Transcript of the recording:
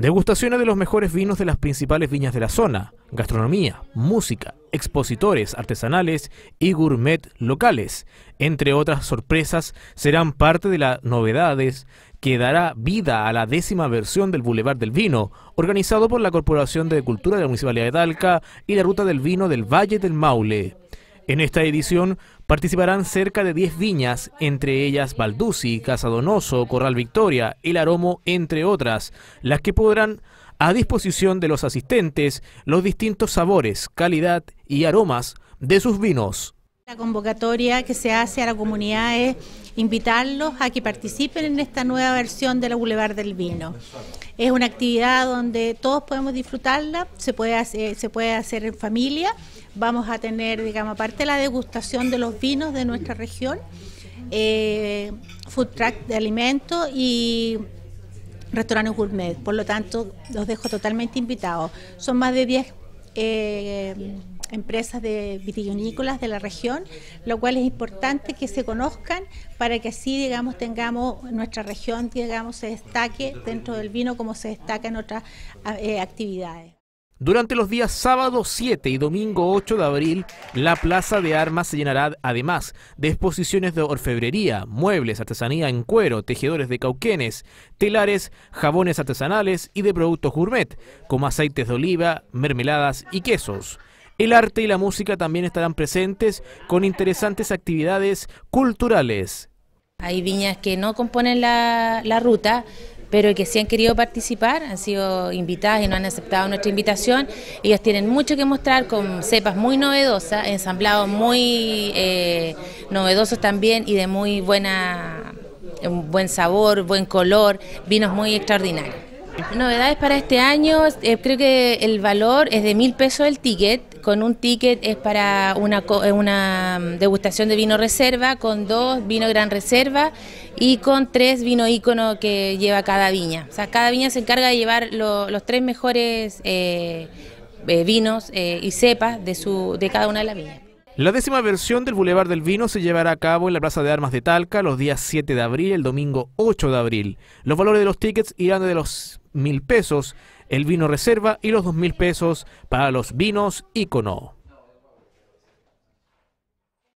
Degustaciones de los mejores vinos de las principales viñas de la zona, gastronomía, música, expositores artesanales y gourmet locales, entre otras sorpresas, serán parte de las novedades que dará vida a la décima versión del Boulevard del Vino, organizado por la Corporación de Cultura de la Municipalidad de Dalca y la Ruta del Vino del Valle del Maule. En esta edición participarán cerca de 10 viñas, entre ellas Casa Casadonoso, Corral Victoria, El Aromo, entre otras, las que podrán a disposición de los asistentes los distintos sabores, calidad y aromas de sus vinos. La convocatoria que se hace a la comunidad es invitarlos a que participen en esta nueva versión de la Boulevard del Vino. Es una actividad donde todos podemos disfrutarla, se puede hacer, eh, se puede hacer en familia. Vamos a tener, digamos, aparte la degustación de los vinos de nuestra región, eh, food track de alimentos y restaurantes gourmet. Por lo tanto, los dejo totalmente invitados. Son más de 10 eh, empresas de vitivinícolas de la región, lo cual es importante que se conozcan para que así, digamos, tengamos nuestra región, digamos, se destaque dentro del vino como se destaca en otras eh, actividades. Durante los días sábado 7 y domingo 8 de abril, la Plaza de Armas se llenará además de exposiciones de orfebrería, muebles, artesanía en cuero, tejedores de cauquenes, telares, jabones artesanales y de productos gourmet, como aceites de oliva, mermeladas y quesos. El arte y la música también estarán presentes con interesantes actividades culturales. Hay viñas que no componen la, ruta, pero que sí han querido participar, han sido invitadas y no han aceptado nuestra invitación. Ellos tienen mucho que mostrar con cepas muy novedosas, ensamblados muy eh, novedosos también y de muy buena, buen sabor, buen color, vinos muy extraordinarios. Novedades para este año, eh, creo que el valor es de mil pesos el ticket, con un ticket es para una, eh, mm, degustación de vino reserva, con dos vino gran reserva y con tres vino ícono que lleva cada viña. O sea, cada viña se encarga de llevar los tres mejores eh, vinos y cepas de, su, de cada una de las viñas. La décima versión del Boulevard del Vino se llevará a cabo en la Plaza de Armas de Talca los días 7 de abril y el domingo 8 de abril. Los valores de los tickets irán de los mil pesos el vino reserva y los dos mil pesos para los vinos ícono.